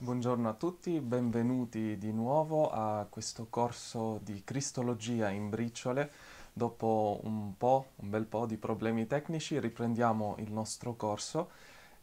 Buongiorno a tutti, benvenuti di nuovo a questo corso di Cristologia in briciole. Dopo un po', un bel po' di problemi tecnici, riprendiamo il nostro corso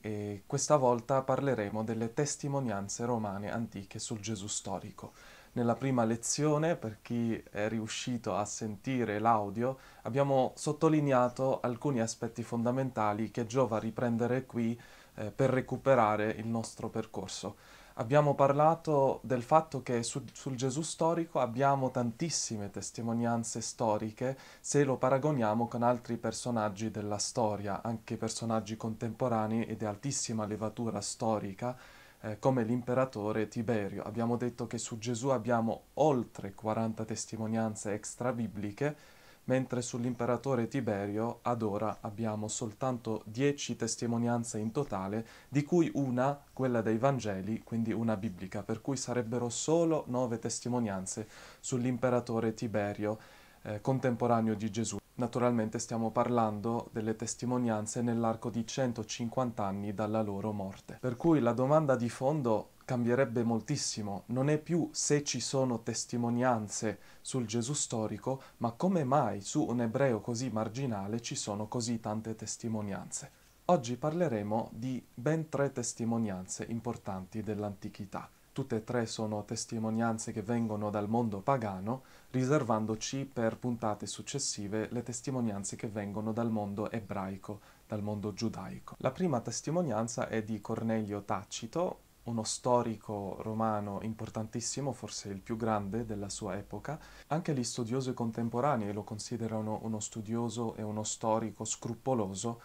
e questa volta parleremo delle testimonianze romane antiche sul Gesù storico. Nella prima lezione, per chi è riuscito a sentire l'audio, abbiamo sottolineato alcuni aspetti fondamentali che giova riprendere qui eh, per recuperare il nostro percorso abbiamo parlato del fatto che sul, sul Gesù storico abbiamo tantissime testimonianze storiche se lo paragoniamo con altri personaggi della storia, anche personaggi contemporanei e di altissima levatura storica, eh, come l'imperatore Tiberio. Abbiamo detto che su Gesù abbiamo oltre 40 testimonianze extra bibliche mentre sull'imperatore Tiberio ad ora abbiamo soltanto dieci testimonianze in totale, di cui una, quella dei Vangeli, quindi una biblica, per cui sarebbero solo nove testimonianze sull'imperatore Tiberio eh, contemporaneo di Gesù. Naturalmente stiamo parlando delle testimonianze nell'arco di 150 anni dalla loro morte. Per cui la domanda di fondo cambierebbe moltissimo, non è più se ci sono testimonianze sul Gesù storico, ma come mai su un ebreo così marginale ci sono così tante testimonianze. Oggi parleremo di ben tre testimonianze importanti dell'antichità. Tutte e tre sono testimonianze che vengono dal mondo pagano, riservandoci per puntate successive le testimonianze che vengono dal mondo ebraico, dal mondo giudaico. La prima testimonianza è di Cornelio Tacito, uno storico romano importantissimo, forse il più grande della sua epoca. Anche gli studiosi contemporanei lo considerano uno studioso e uno storico scrupoloso,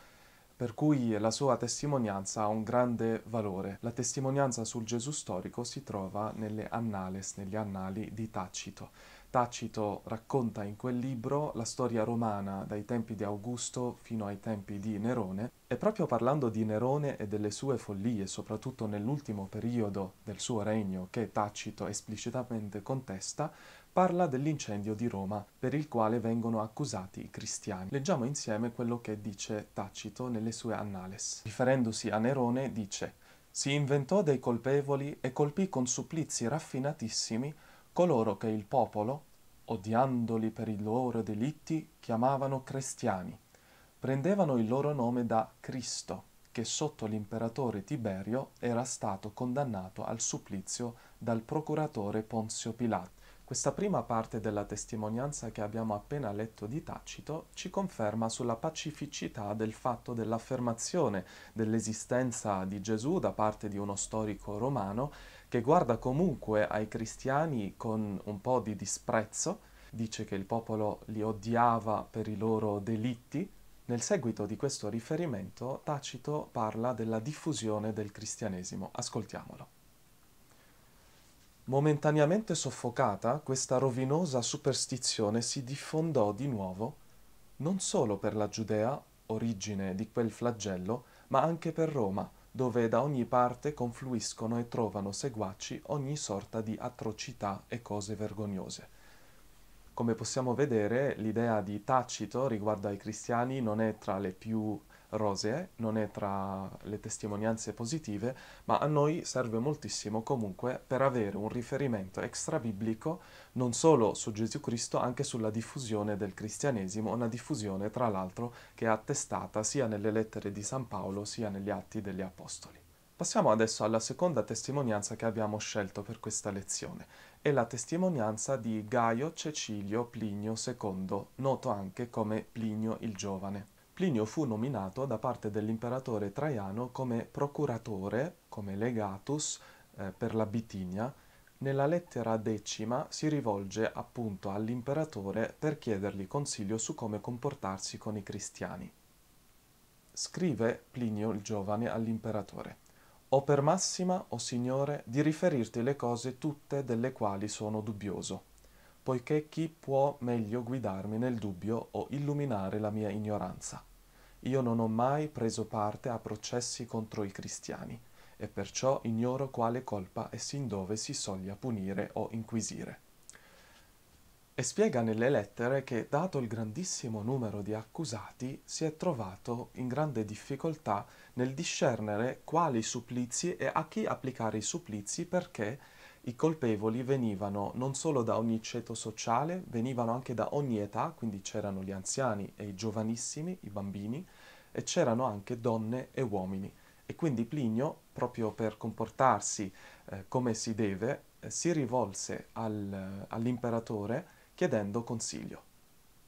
per cui la sua testimonianza ha un grande valore. La testimonianza sul Gesù storico si trova nelle annales, negli annali di Tacito. Tacito racconta in quel libro la storia romana dai tempi di Augusto fino ai tempi di Nerone e proprio parlando di Nerone e delle sue follie, soprattutto nell'ultimo periodo del suo regno che Tacito esplicitamente contesta, parla dell'incendio di Roma per il quale vengono accusati i cristiani. Leggiamo insieme quello che dice Tacito nelle sue annales. Riferendosi a Nerone dice «Si inventò dei colpevoli e colpì con supplizi raffinatissimi coloro che il popolo, odiandoli per i loro delitti, chiamavano cristiani. Prendevano il loro nome da Cristo, che sotto l'imperatore Tiberio era stato condannato al supplizio dal procuratore Ponzio Pilato. Questa prima parte della testimonianza che abbiamo appena letto di Tacito ci conferma sulla pacificità del fatto dell'affermazione dell'esistenza di Gesù da parte di uno storico romano che guarda comunque ai cristiani con un po' di disprezzo, dice che il popolo li odiava per i loro delitti, nel seguito di questo riferimento Tacito parla della diffusione del cristianesimo. Ascoltiamolo. Momentaneamente soffocata, questa rovinosa superstizione si diffondò di nuovo non solo per la Giudea, origine di quel flagello, ma anche per Roma, dove da ogni parte confluiscono e trovano seguaci ogni sorta di atrocità e cose vergognose. Come possiamo vedere, l'idea di Tacito riguardo ai cristiani non è tra le più rosee, eh, non è tra le testimonianze positive, ma a noi serve moltissimo comunque per avere un riferimento extrabiblico non solo su Gesù Cristo, anche sulla diffusione del cristianesimo, una diffusione tra l'altro che è attestata sia nelle lettere di San Paolo sia negli atti degli Apostoli. Passiamo adesso alla seconda testimonianza che abbiamo scelto per questa lezione, è la testimonianza di Gaio Cecilio Plinio II, noto anche come Plinio il Giovane. Plinio fu nominato da parte dell'imperatore Traiano come procuratore, come legatus, eh, per la Bitinia. Nella lettera decima si rivolge appunto all'imperatore per chiedergli consiglio su come comportarsi con i cristiani. Scrive Plinio il giovane all'imperatore. Ho per massima, o oh Signore, di riferirti le cose tutte delle quali sono dubbioso poiché chi può meglio guidarmi nel dubbio o illuminare la mia ignoranza? Io non ho mai preso parte a processi contro i cristiani e perciò ignoro quale colpa e sin dove si soglia punire o inquisire. E spiega nelle lettere che, dato il grandissimo numero di accusati, si è trovato in grande difficoltà nel discernere quali supplizi e a chi applicare i supplizi perché i colpevoli venivano non solo da ogni ceto sociale, venivano anche da ogni età, quindi c'erano gli anziani e i giovanissimi, i bambini, e c'erano anche donne e uomini. E quindi Plinio, proprio per comportarsi eh, come si deve, eh, si rivolse al, all'imperatore chiedendo consiglio.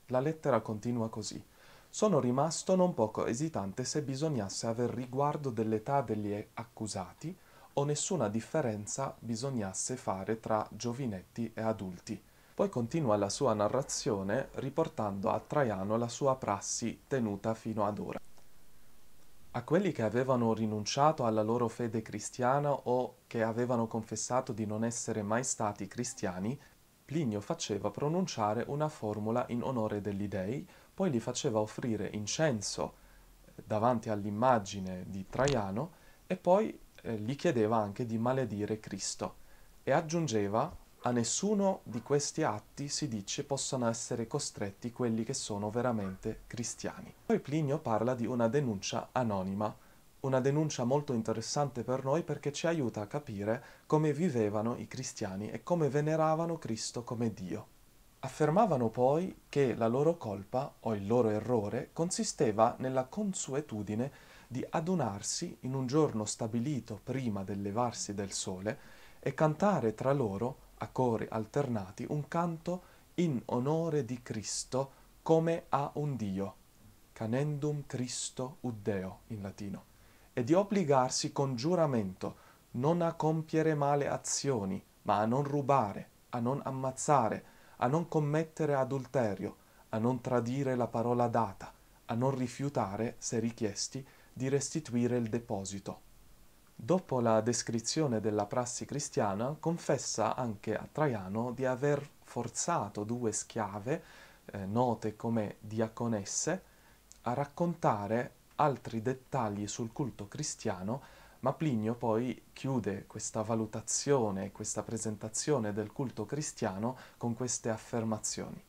La lettera continua così. Sono rimasto non poco esitante se bisognasse aver riguardo dell'età degli accusati, o nessuna differenza bisognasse fare tra giovinetti e adulti. Poi continua la sua narrazione riportando a Traiano la sua prassi tenuta fino ad ora. A quelli che avevano rinunciato alla loro fede cristiana o che avevano confessato di non essere mai stati cristiani, Plinio faceva pronunciare una formula in onore degli dei, poi li faceva offrire incenso eh, davanti all'immagine di Traiano e poi eh, gli chiedeva anche di maledire Cristo e aggiungeva a nessuno di questi atti si dice possano essere costretti quelli che sono veramente cristiani. Poi Plinio parla di una denuncia anonima, una denuncia molto interessante per noi perché ci aiuta a capire come vivevano i cristiani e come veneravano Cristo come Dio. Affermavano poi che la loro colpa o il loro errore consisteva nella consuetudine di adunarsi in un giorno stabilito prima del levarsi del sole e cantare tra loro, a cori alternati, un canto in onore di Cristo come a un Dio, canendum Christo uddeo in latino, e di obbligarsi con giuramento non a compiere male azioni, ma a non rubare, a non ammazzare, a non commettere adulterio, a non tradire la parola data, a non rifiutare, se richiesti, di restituire il deposito. Dopo la descrizione della prassi cristiana, confessa anche a Traiano di aver forzato due schiave, eh, note come diaconesse, a raccontare altri dettagli sul culto cristiano, ma Plinio poi chiude questa valutazione, questa presentazione del culto cristiano con queste affermazioni.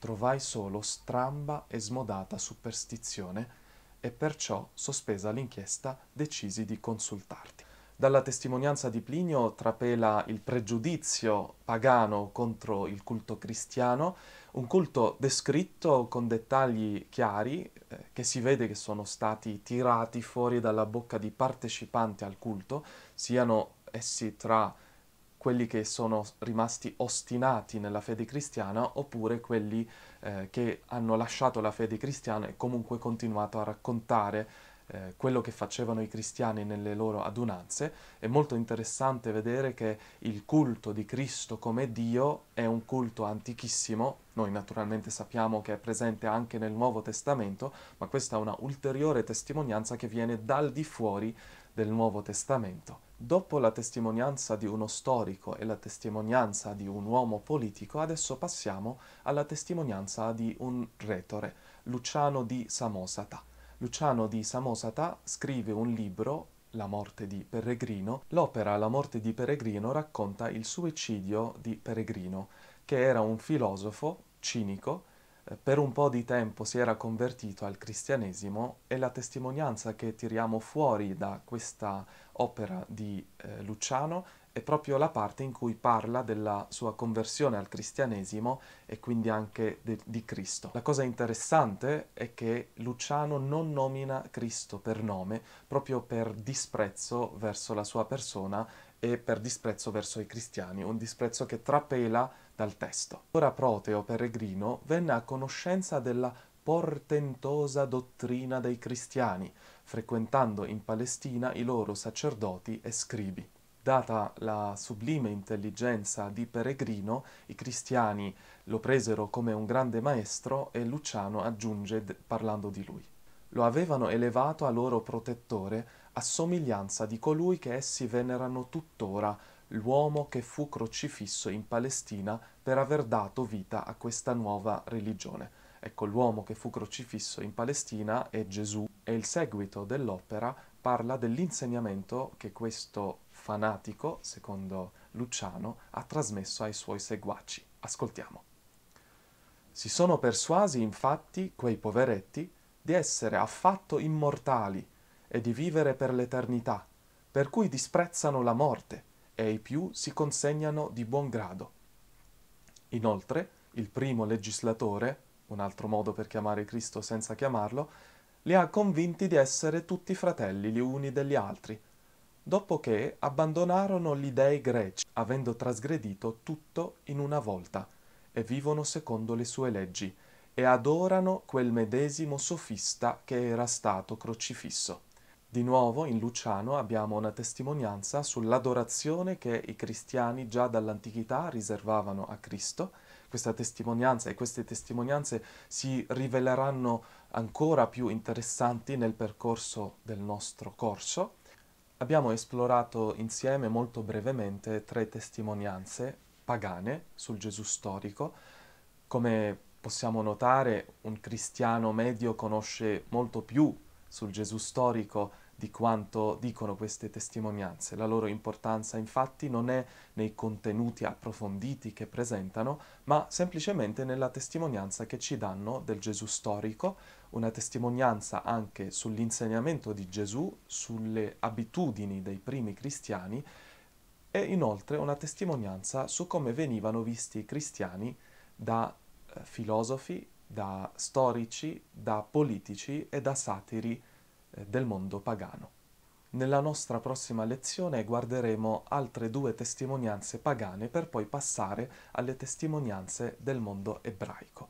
Trovai solo stramba e smodata superstizione e perciò, sospesa l'inchiesta, decisi di consultarti. Dalla testimonianza di Plinio trapela il pregiudizio pagano contro il culto cristiano, un culto descritto con dettagli chiari, eh, che si vede che sono stati tirati fuori dalla bocca di partecipanti al culto, siano essi tra quelli che sono rimasti ostinati nella fede cristiana oppure quelli eh, che hanno lasciato la fede cristiana e comunque continuato a raccontare eh, quello che facevano i cristiani nelle loro adunanze. È molto interessante vedere che il culto di Cristo come Dio è un culto antichissimo, noi naturalmente sappiamo che è presente anche nel Nuovo Testamento, ma questa è una ulteriore testimonianza che viene dal di fuori del Nuovo Testamento. Dopo la testimonianza di uno storico e la testimonianza di un uomo politico, adesso passiamo alla testimonianza di un retore, Luciano di Samosata. Luciano di Samosata scrive un libro, La morte di Peregrino. L'opera La morte di Peregrino racconta il suicidio di Peregrino, che era un filosofo cinico eh, per un po' di tempo si era convertito al cristianesimo e la testimonianza che tiriamo fuori da questa opera di eh, Luciano è proprio la parte in cui parla della sua conversione al cristianesimo e quindi anche de- di Cristo. La cosa interessante è che Luciano non nomina Cristo per nome proprio per disprezzo verso la sua persona e per disprezzo verso i cristiani, un disprezzo che trapela dal testo. Ora Proteo Peregrino venne a conoscenza della portentosa dottrina dei cristiani, frequentando in Palestina i loro sacerdoti e scribi. Data la sublime intelligenza di Peregrino, i cristiani lo presero come un grande maestro e Luciano aggiunge parlando di lui. Lo avevano elevato a loro protettore a somiglianza di colui che essi venerano tuttora l'uomo che fu crocifisso in Palestina per aver dato vita a questa nuova religione. Ecco, l'uomo che fu crocifisso in Palestina è Gesù e il seguito dell'opera parla dell'insegnamento che questo fanatico, secondo Luciano, ha trasmesso ai suoi seguaci. Ascoltiamo. Si sono persuasi infatti quei poveretti di essere affatto immortali e di vivere per l'eternità, per cui disprezzano la morte e i più si consegnano di buon grado. Inoltre, il primo legislatore, un altro modo per chiamare Cristo senza chiamarlo, li ha convinti di essere tutti fratelli gli uni degli altri, dopo che abbandonarono gli dei greci, avendo trasgredito tutto in una volta, e vivono secondo le sue leggi, e adorano quel medesimo sofista che era stato crocifisso. Di nuovo in Luciano abbiamo una testimonianza sull'adorazione che i cristiani già dall'antichità riservavano a Cristo. Questa testimonianza e queste testimonianze si riveleranno ancora più interessanti nel percorso del nostro corso. Abbiamo esplorato insieme molto brevemente tre testimonianze pagane sul Gesù storico. Come possiamo notare, un cristiano medio conosce molto più sul Gesù storico di quanto dicono queste testimonianze. La loro importanza infatti non è nei contenuti approfonditi che presentano, ma semplicemente nella testimonianza che ci danno del Gesù storico, una testimonianza anche sull'insegnamento di Gesù, sulle abitudini dei primi cristiani e inoltre una testimonianza su come venivano visti i cristiani da eh, filosofi, da storici, da politici e da satiri eh, del mondo pagano. Nella nostra prossima lezione guarderemo altre due testimonianze pagane per poi passare alle testimonianze del mondo ebraico.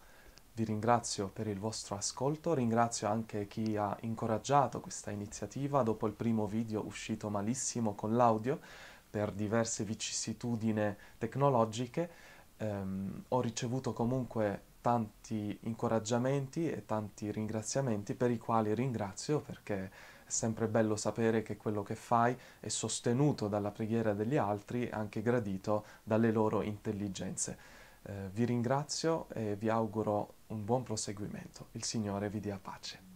Vi ringrazio per il vostro ascolto, ringrazio anche chi ha incoraggiato questa iniziativa dopo il primo video uscito malissimo con l'audio per diverse vicissitudini tecnologiche. Ehm, ho ricevuto comunque tanti incoraggiamenti e tanti ringraziamenti per i quali ringrazio perché è sempre bello sapere che quello che fai è sostenuto dalla preghiera degli altri e anche gradito dalle loro intelligenze. Eh, vi ringrazio e vi auguro un buon proseguimento. Il Signore vi dia pace.